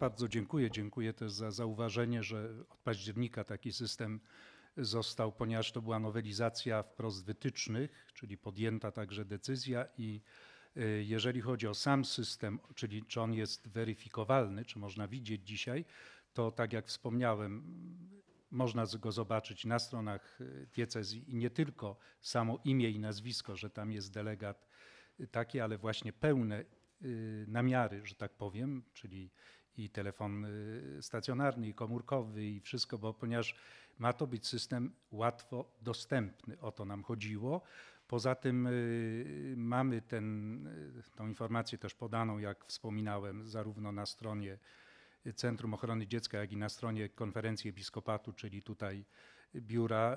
Bardzo dziękuję. Dziękuję też za zauważenie, że od października taki system został, ponieważ to była nowelizacja wprost wytycznych, czyli podjęta także decyzja i e, jeżeli chodzi o sam system, czyli czy on jest weryfikowalny, czy można widzieć dzisiaj, to tak jak wspomniałem, można go zobaczyć na stronach e, diecezji i nie tylko samo imię i nazwisko, że tam jest delegat e, taki, ale właśnie pełne namiary, że tak powiem, czyli i telefon y, stacjonarny, i komórkowy, i wszystko, bo ponieważ ma to być system łatwo dostępny, o to nam chodziło. Poza tym y, mamy ten, y, tą informację też podaną, jak wspominałem, zarówno na stronie Centrum Ochrony Dziecka, jak i na stronie konferencji episkopatu, czyli tutaj biura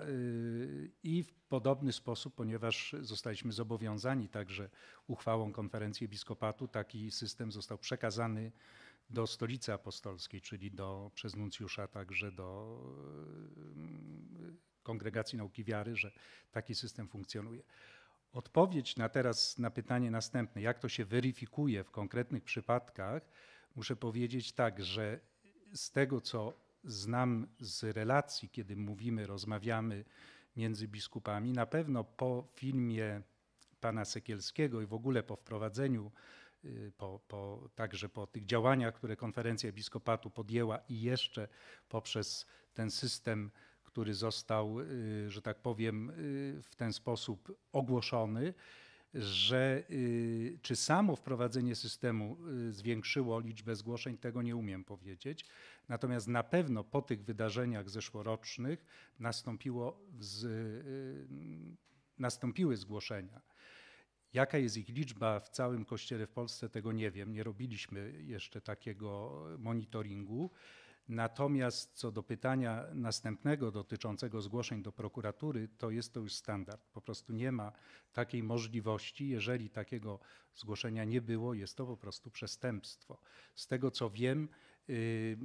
i w podobny sposób, ponieważ zostaliśmy zobowiązani także uchwałą konferencji episkopatu, taki system został przekazany do stolicy apostolskiej, czyli do, przez nuncjusza także do mm, kongregacji nauki wiary, że taki system funkcjonuje. Odpowiedź na teraz na pytanie następne, jak to się weryfikuje w konkretnych przypadkach, muszę powiedzieć tak, że z tego co znam z relacji, kiedy mówimy, rozmawiamy między biskupami, na pewno po filmie pana Sekielskiego i w ogóle po wprowadzeniu Y, po, po, także po tych działaniach, które konferencja episkopatu podjęła i jeszcze poprzez ten system, który został, y, że tak powiem, y, w ten sposób ogłoszony, że czy samo wprowadzenie systemu zwiększyło liczbę zgłoszeń, tego nie umiem powiedzieć. Natomiast na pewno po tych wydarzeniach zeszłorocznych nastąpiło z, nastąpiły zgłoszenia. Jaka jest ich liczba w całym kościele w Polsce, tego nie wiem. Nie robiliśmy jeszcze takiego monitoringu. Natomiast co do pytania następnego dotyczącego zgłoszeń do prokuratury, to jest to już standard. Po prostu nie ma takiej możliwości. Jeżeli takiego zgłoszenia nie było, jest to po prostu przestępstwo. Z tego co wiem, y,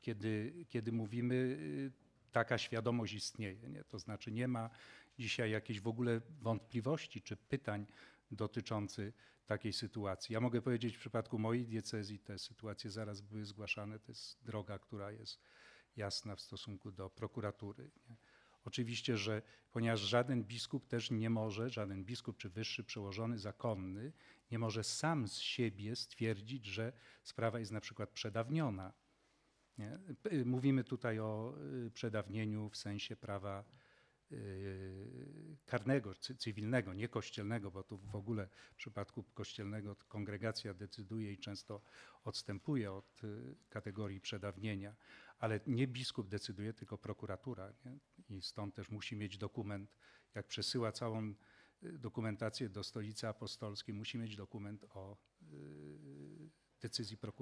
kiedy, kiedy mówimy, y, taka świadomość istnieje. Nie? To znaczy nie ma dzisiaj jakiejś w ogóle wątpliwości czy pytań dotyczący takiej sytuacji. Ja mogę powiedzieć, w przypadku mojej diecezji te sytuacje zaraz były zgłaszane. To jest droga, która jest jasna w stosunku do prokuratury. Nie? Oczywiście, że ponieważ żaden biskup też nie może, żaden biskup czy wyższy przełożony zakonny nie może sam z siebie stwierdzić, że sprawa jest na przykład przedawniona. Nie? Mówimy tutaj o y, przedawnieniu w sensie prawa Y, karnego, cywilnego, nie kościelnego, bo tu w ogóle w przypadku kościelnego kongregacja decyduje i często odstępuje od y, kategorii przedawnienia, ale nie biskup decyduje, tylko prokuratura. Nie? I stąd też musi mieć dokument, jak przesyła całą y, dokumentację do stolicy apostolskiej, musi mieć dokument o decyzji prokuratury.